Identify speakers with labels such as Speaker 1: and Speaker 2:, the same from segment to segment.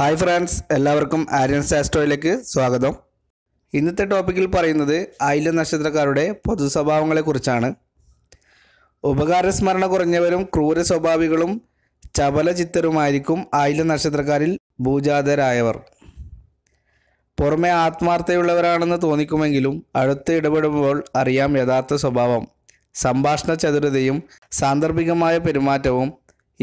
Speaker 1: hi friends എല്ലാവർക്കും ആര്യൻ സാസ്ട്രോയിലേക്ക് സ്വാഗതം ഇന്നത്തെ ടോപ്പിക്കിൽ പറയുന്നത് ആയില നക്ഷത്രക്കാരുടെ സ്വഭാവങ്ങളെക്കുറിച്ചാണ് ഉപകാരസ്മരണ കുറഞ്ഞവരും ക്രൂര സ്വഭാവികളും ചിത്തരുമായിരിക്കും ആയില നക്ഷത്രക്കാരിൽ ഭൂജാതരായവർ പുറമെ ആത്മാർത്ഥതയുള്ളവരാണെന്ന് തോന്നിക്കുമെങ്കിലും അടുത്ത് ഇടപെടുമ്പോൾ അറിയാം യഥാർത്ഥ സ്വഭാവം സംഭാഷണ ചതുരതയും സാന്ദർഭികമായ പെരുമാറ്റവും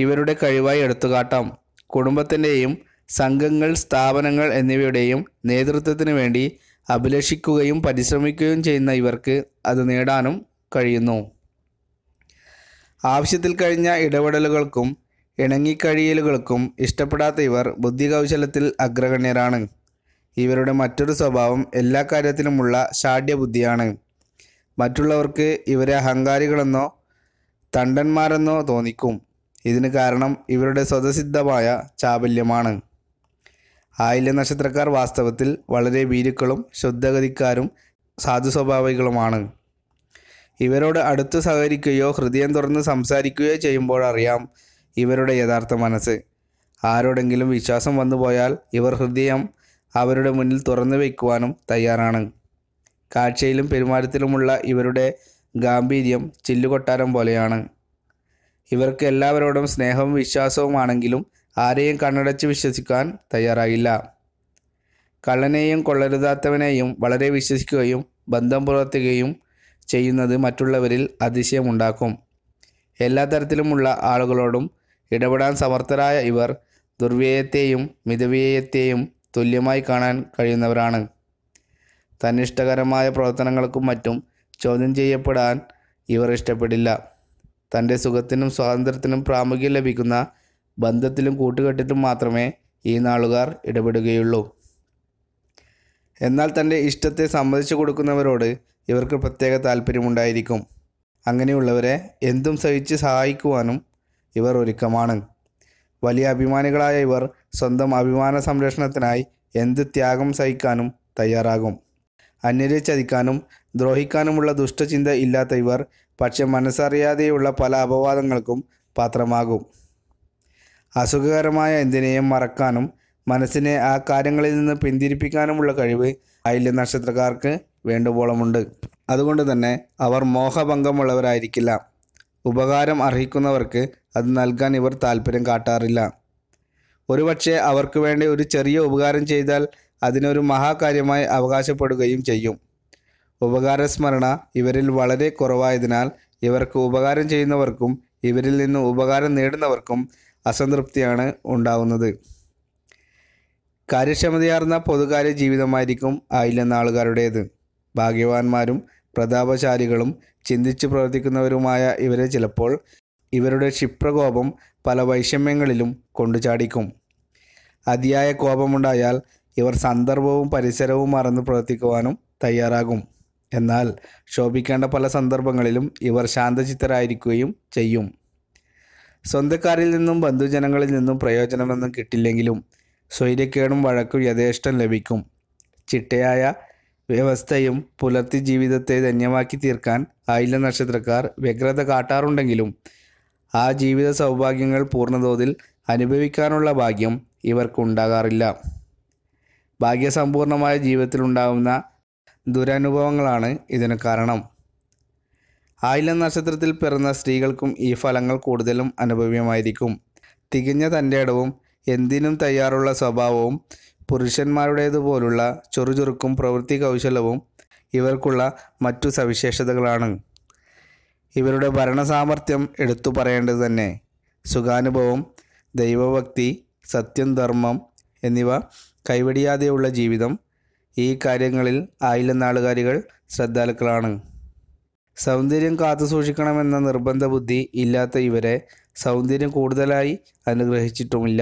Speaker 1: ഇവരുടെ കഴിവായി എടുത്തുകാട്ടാം കുടുംബത്തിൻ്റെയും സംഘങ്ങൾ സ്ഥാപനങ്ങൾ എന്നിവയുടെയും നേതൃത്വത്തിന് വേണ്ടി അഭിലഷിക്കുകയും പരിശ്രമിക്കുകയും ചെയ്യുന്ന ഇവർക്ക് അത് നേടാനും കഴിയുന്നു ആവശ്യത്തിൽ കഴിഞ്ഞ ഇടപെടലുകൾക്കും ഇണങ്ങിക്കഴിയലുകൾക്കും ഇഷ്ടപ്പെടാത്ത ഇവർ ബുദ്ധികൗശലത്തിൽ അഗ്രഗണ്യരാണ് ഇവരുടെ മറ്റൊരു സ്വഭാവം എല്ലാ കാര്യത്തിലുമുള്ള ഷാഢ്യബുദ്ധിയാണ് മറ്റുള്ളവർക്ക് ഇവരെ അഹങ്കാരികളെന്നോ തണ്ടന്മാരെന്നോ തോന്നിക്കും ഇതിന് കാരണം ഇവരുടെ സ്വതസിദ്ധമായ ചാബല്യമാണ് ആയില്യ നക്ഷത്രക്കാർ വാസ്തവത്തിൽ വളരെ ഭീരുക്കളും ശുദ്ധഗതിക്കാരും സാധു സ്വഭാവികളുമാണ് ഇവരോട് അടുത്ത് സഹകരിക്കുകയോ ഹൃദയം തുറന്ന് സംസാരിക്കുകയോ ചെയ്യുമ്പോഴറിയാം ഇവരുടെ യഥാർത്ഥ മനസ്സ് ആരോടെങ്കിലും വിശ്വാസം വന്നുപോയാൽ ഇവർ ഹൃദയം അവരുടെ മുന്നിൽ തുറന്നു വയ്ക്കുവാനും തയ്യാറാണ് കാഴ്ചയിലും പെരുമാറ്റത്തിലുമുള്ള ഇവരുടെ ഗാംഭീര്യം ചില്ലുകൊട്ടാരം പോലെയാണ് ഇവർക്ക് എല്ലാവരോടും സ്നേഹവും വിശ്വാസവുമാണെങ്കിലും ആരെയും കണ്ണടച്ച് വിശ്വസിക്കാൻ തയ്യാറായില്ല കള്ളനെയും കൊള്ളരുതാത്തവനെയും വളരെ വിശ്വസിക്കുകയും ബന്ധം പുലർത്തുകയും ചെയ്യുന്നത് മറ്റുള്ളവരിൽ അതിശയമുണ്ടാക്കും എല്ലാ തരത്തിലുമുള്ള ആളുകളോടും ഇടപെടാൻ സമർത്ഥരായ ഇവർ ദുർവ്യയത്തെയും മിതവ്യയത്തെയും തുല്യമായി കാണാൻ കഴിയുന്നവരാണ് തന്നിഷ്ടകരമായ പ്രവർത്തനങ്ങൾക്കും മറ്റും ചോദ്യം ചെയ്യപ്പെടാൻ ഇവർ ഇഷ്ടപ്പെടില്ല തൻ്റെ സുഖത്തിനും സ്വാതന്ത്ര്യത്തിനും പ്രാമുഖ്യം ലഭിക്കുന്ന ബന്ധത്തിലും കൂട്ടുകെട്ടിലും മാത്രമേ ഈ നാളുകാർ ഇടപെടുകയുള്ളൂ എന്നാൽ തൻ്റെ ഇഷ്ടത്തെ സമ്മതിച്ചു കൊടുക്കുന്നവരോട് ഇവർക്ക് പ്രത്യേക താല്പര്യമുണ്ടായിരിക്കും അങ്ങനെയുള്ളവരെ എന്തും സഹിച്ച് സഹായിക്കുവാനും ഇവർ ഒരുക്കമാണ് വലിയ അഭിമാനികളായ ഇവർ സ്വന്തം അഭിമാന സംരക്ഷണത്തിനായി എന്ത് ത്യാഗം സഹിക്കാനും തയ്യാറാകും അന്യരെ ചതിക്കാനും ദ്രോഹിക്കാനുമുള്ള ദുഷ്ടചിന്ത ഇല്ലാത്ത ഇവർ പക്ഷെ മനസ്സറിയാതെയുള്ള പല അപവാദങ്ങൾക്കും പാത്രമാകും അസുഖകരമായ എന്തിനേയും മറക്കാനും മനസ്സിനെ ആ കാര്യങ്ങളിൽ നിന്ന് പിന്തിരിപ്പിക്കാനുമുള്ള കഴിവ് അയല്യ നക്ഷത്രക്കാർക്ക് വേണ്ടുവോളമുണ്ട് അതുകൊണ്ട് തന്നെ അവർ മോഹഭംഗമുള്ളവരായിരിക്കില്ല ഉപകാരം അർഹിക്കുന്നവർക്ക് അത് നൽകാൻ ഇവർ താല്പര്യം കാട്ടാറില്ല ഒരുപക്ഷെ അവർക്ക് വേണ്ടി ഒരു ചെറിയ ഉപകാരം ചെയ്താൽ അതിനൊരു മഹാകാര്യമായി അവകാശപ്പെടുകയും ചെയ്യും ഉപകാരസ്മരണ ഇവരിൽ വളരെ കുറവായതിനാൽ ഇവർക്ക് ഉപകാരം ചെയ്യുന്നവർക്കും ഇവരിൽ നിന്ന് ഉപകാരം നേടുന്നവർക്കും അസംതൃപ്തിയാണ് ഉണ്ടാവുന്നത് കാര്യക്ഷമതയാർന്ന പൊതുകാര്യ ജീവിതമായിരിക്കും ആയില്ലെന്ന ആളുകാരുടേത് ഭാഗ്യവാന്മാരും പ്രതാപശാലികളും ചിന്തിച്ചു പ്രവർത്തിക്കുന്നവരുമായ ഇവരെ ചിലപ്പോൾ ഇവരുടെ ക്ഷിപ്രകോപം പല വൈഷമ്യങ്ങളിലും കൊണ്ടുചാടിക്കും അതിയായ കോപമുണ്ടായാൽ ഇവർ സന്ദർഭവും പരിസരവും മറന്ന് പ്രവർത്തിക്കുവാനും തയ്യാറാകും എന്നാൽ ശോഭിക്കേണ്ട പല സന്ദർഭങ്ങളിലും ഇവർ ശാന്തചിത്തരായിരിക്കുകയും ചെയ്യും സ്വന്തക്കാരിൽ നിന്നും ബന്ധുജനങ്ങളിൽ നിന്നും പ്രയോജനമൊന്നും കിട്ടില്ലെങ്കിലും സ്വൈര്യക്കേടും വഴക്കും യഥേഷ്ടം ലഭിക്കും ചിട്ടയായ വ്യവസ്ഥയും പുലർത്തി ജീവിതത്തെ ധന്യമാക്കി തീർക്കാൻ ആയില നക്ഷത്രക്കാർ വ്യഗ്രത കാട്ടാറുണ്ടെങ്കിലും ആ ജീവിത സൗഭാഗ്യങ്ങൾ പൂർണ്ണതോതിൽ അനുഭവിക്കാനുള്ള ഭാഗ്യം ഇവർക്കുണ്ടാകാറില്ല ഭാഗ്യസമ്പൂർണമായ ജീവിതത്തിലുണ്ടാകുന്ന ദുരനുഭവങ്ങളാണ് ഇതിന് കാരണം ആയില നക്ഷത്രത്തിൽ പിറന്ന സ്ത്രീകൾക്കും ഈ ഫലങ്ങൾ കൂടുതലും അനുഭവ്യമായിരിക്കും തികഞ്ഞ തൻ്റെ ഇടവും എന്തിനും തയ്യാറുള്ള സ്വഭാവവും പുരുഷന്മാരുടേതുപോലുള്ള ചുറുചുറുക്കും പ്രവൃത്തി കൗശലവും ഇവർക്കുള്ള മറ്റു സവിശേഷതകളാണ് ഇവരുടെ ഭരണസാമർഥ്യം എടുത്തു പറയേണ്ടത് തന്നെ സുഖാനുഭവം ദൈവഭക്തി സത്യം ധർമ്മം എന്നിവ കൈവടിയാതെയുള്ള ജീവിതം ഈ കാര്യങ്ങളിൽ നാളുകാരികൾ ശ്രദ്ധാലുക്കളാണ് സൗന്ദര്യം കാത്തു സൂക്ഷിക്കണമെന്ന നിർബന്ധ ബുദ്ധി ഇല്ലാത്ത ഇവരെ സൗന്ദര്യം കൂടുതലായി അനുഗ്രഹിച്ചിട്ടുമില്ല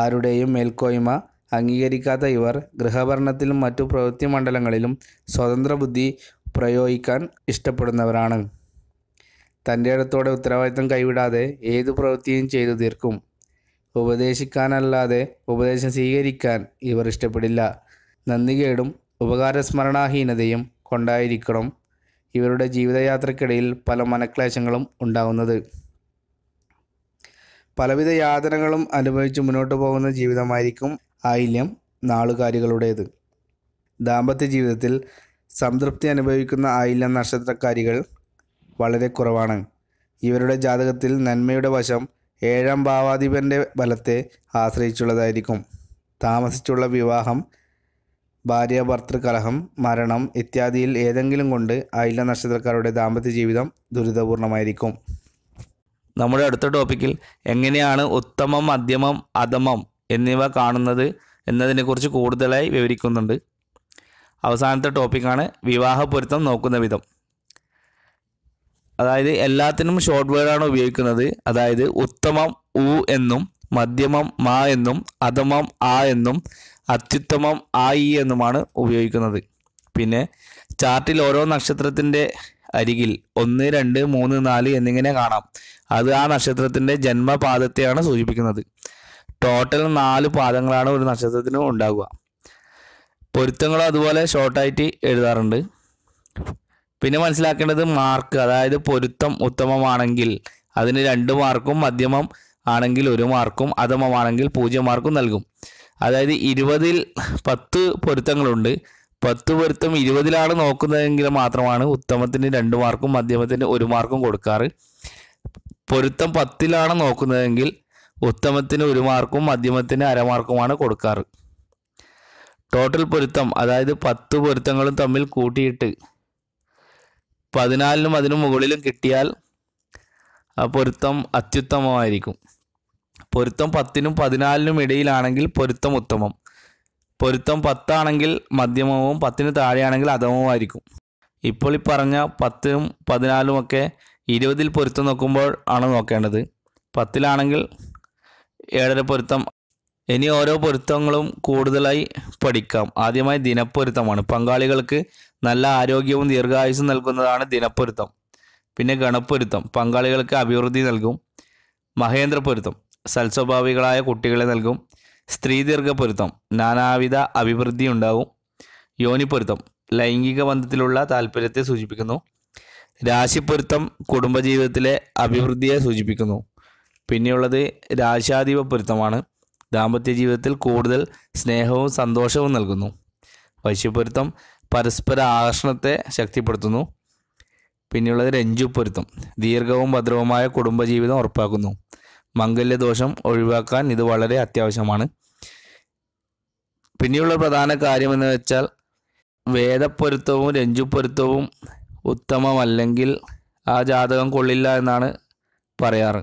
Speaker 1: ആരുടെയും മേൽക്കോയ്മ അംഗീകരിക്കാത്ത ഇവർ ഗൃഹഭരണത്തിലും മറ്റു പ്രവൃത്തി മണ്ഡലങ്ങളിലും സ്വതന്ത്ര ബുദ്ധി പ്രയോഗിക്കാൻ ഇഷ്ടപ്പെടുന്നവരാണ് തൻ്റെ അടുത്തോടെ ഉത്തരവാദിത്തം കൈവിടാതെ ഏതു പ്രവൃത്തിയും ചെയ്തു തീർക്കും ഉപദേശിക്കാനല്ലാതെ ഉപദേശം സ്വീകരിക്കാൻ ഇവർ ഇഷ്ടപ്പെടില്ല നന്ദികേടും ഉപകാരസ്മരണാഹീനതയും കൊണ്ടായിരിക്കണം ഇവരുടെ ജീവിതയാത്രക്കിടയിൽ പല മനക്ലേശങ്ങളും ഉണ്ടാവുന്നത് പലവിധ യാതനകളും അനുഭവിച്ച് മുന്നോട്ട് പോകുന്ന ജീവിതമായിരിക്കും ആയില്യം നാളുകാരികളുടേത് ദാമ്പത്യ ജീവിതത്തിൽ സംതൃപ്തി അനുഭവിക്കുന്ന ആയില്യം നക്ഷത്രക്കാരികൾ വളരെ കുറവാണ് ഇവരുടെ ജാതകത്തിൽ നന്മയുടെ വശം ഏഴാം ഭാവാധിപൻ്റെ ബലത്തെ ആശ്രയിച്ചുള്ളതായിരിക്കും താമസിച്ചുള്ള വിവാഹം ഭാര്യ ഭർത്തൃകലഹം മരണം ഇത്യാദിയിൽ ഏതെങ്കിലും കൊണ്ട് അയില നക്ഷത്രക്കാരുടെ ദാമ്പത്യ ജീവിതം
Speaker 2: ദുരിതപൂർണമായിരിക്കും നമ്മുടെ അടുത്ത ടോപ്പിക്കിൽ എങ്ങനെയാണ് ഉത്തമം മധ്യമം അധമം എന്നിവ കാണുന്നത് എന്നതിനെക്കുറിച്ച് കൂടുതലായി വിവരിക്കുന്നുണ്ട് അവസാനത്തെ ടോപ്പിക്കാണ് വിവാഹ പൊരുത്തം നോക്കുന്ന വിധം അതായത് എല്ലാത്തിനും ഷോർട്ട് വേർഡാണ് ഉപയോഗിക്കുന്നത് അതായത് ഉത്തമം ഉ എന്നും മധ്യമം മാ എന്നും അധമം ആ എന്നും അത്യുത്തമം ആയി എന്നുമാണ് ഉപയോഗിക്കുന്നത് പിന്നെ ചാർട്ടിൽ ഓരോ നക്ഷത്രത്തിൻ്റെ അരികിൽ ഒന്ന് രണ്ട് മൂന്ന് നാല് എന്നിങ്ങനെ കാണാം അത് ആ നക്ഷത്രത്തിൻ്റെ ജന്മപാദത്തെയാണ് സൂചിപ്പിക്കുന്നത് ടോട്ടൽ നാല് പാദങ്ങളാണ് ഒരു നക്ഷത്രത്തിന് ഉണ്ടാകുക പൊരുത്തങ്ങൾ അതുപോലെ ഷോർട്ടായിട്ട് എഴുതാറുണ്ട് പിന്നെ മനസ്സിലാക്കേണ്ടത് മാർക്ക് അതായത് പൊരുത്തം ഉത്തമമാണെങ്കിൽ അതിന് രണ്ട് മാർക്കും മധ്യമം ആണെങ്കിൽ ഒരു മാർക്കും അധമമാണെങ്കിൽ പൂജ്യം മാർക്കും നൽകും അതായത് ഇരുപതിൽ പത്ത് പൊരുത്തങ്ങളുണ്ട് പത്ത് പൊരുത്തം ഇരുപതിലാണ് നോക്കുന്നതെങ്കിൽ മാത്രമാണ് ഉത്തമത്തിന് രണ്ട് മാർക്കും മധ്യമത്തിന് ഒരു മാർക്കും കൊടുക്കാറ് പൊരുത്തം പത്തിലാണ് നോക്കുന്നതെങ്കിൽ ഉത്തമത്തിന് ഒരു മാർക്കും മധ്യമത്തിന് അരമാർക്കുമാണ് കൊടുക്കാറ് ടോട്ടൽ പൊരുത്തം അതായത് പത്ത് പൊരുത്തങ്ങളും തമ്മിൽ കൂട്ടിയിട്ട് പതിനാലിനും അതിനു മുകളിലും കിട്ടിയാൽ ആ പൊരുത്തം അത്യുത്തമമായിരിക്കും പൊരുത്തം പത്തിനും പതിനാലിനും ഇടയിലാണെങ്കിൽ പൊരുത്തം ഉത്തമം പൊരുത്തം പത്താണെങ്കിൽ മധ്യമവും പത്തിന് താഴെയാണെങ്കിൽ അധമവുമായിരിക്കും ഇപ്പോൾ ഈ പറഞ്ഞ പത്തും പതിനാലും ഒക്കെ ഇരുപതിൽ പൊരുത്തം നോക്കുമ്പോൾ ആണ് നോക്കേണ്ടത് പത്തിലാണെങ്കിൽ ഏഴര പൊരുത്തം ഇനി ഓരോ പൊരുത്തങ്ങളും കൂടുതലായി പഠിക്കാം ആദ്യമായി ദിനപ്പൊരുത്തമാണ് പങ്കാളികൾക്ക് നല്ല ആരോഗ്യവും ദീർഘായുസും നൽകുന്നതാണ് ദിനപ്പൊരുത്തം പിന്നെ ഗണപ്പൊരുത്തം പങ്കാളികൾക്ക് അഭിവൃദ്ധി നൽകും മഹേന്ദ്രപ്പൊരുത്തം സൽസ്വഭാവികളായ കുട്ടികളെ നൽകും പൊരുത്തം നാനാവിധ അഭിവൃദ്ധി ഉണ്ടാവും യോനിപ്പൊരുത്തം ലൈംഗിക ബന്ധത്തിലുള്ള താല്പര്യത്തെ സൂചിപ്പിക്കുന്നു രാശിപ്പൊരുത്തം കുടുംബജീവിതത്തിലെ അഭിവൃദ്ധിയെ സൂചിപ്പിക്കുന്നു പിന്നെയുള്ളത് രാശാധിപ പൊരുത്തമാണ് ദാമ്പത്യ ജീവിതത്തിൽ കൂടുതൽ സ്നേഹവും സന്തോഷവും നൽകുന്നു വൈശ്യപ്പൊരുത്തം പരസ്പര ആകർഷണത്തെ ശക്തിപ്പെടുത്തുന്നു പിന്നെയുള്ളത് പൊരുത്തം ദീർഘവും ഭദ്രവുമായ കുടുംബജീവിതം ഉറപ്പാക്കുന്നു മംഗല്യദോഷം ഒഴിവാക്കാൻ ഇത് വളരെ അത്യാവശ്യമാണ് പിന്നെയുള്ള പ്രധാന കാര്യമെന്ന് വെച്ചാൽ വേദപ്പൊരുത്തവും രഞ്ജുപ്പൊരുത്തവും ഉത്തമമല്ലെങ്കിൽ ആ ജാതകം കൊള്ളില്ല എന്നാണ് പറയാറ്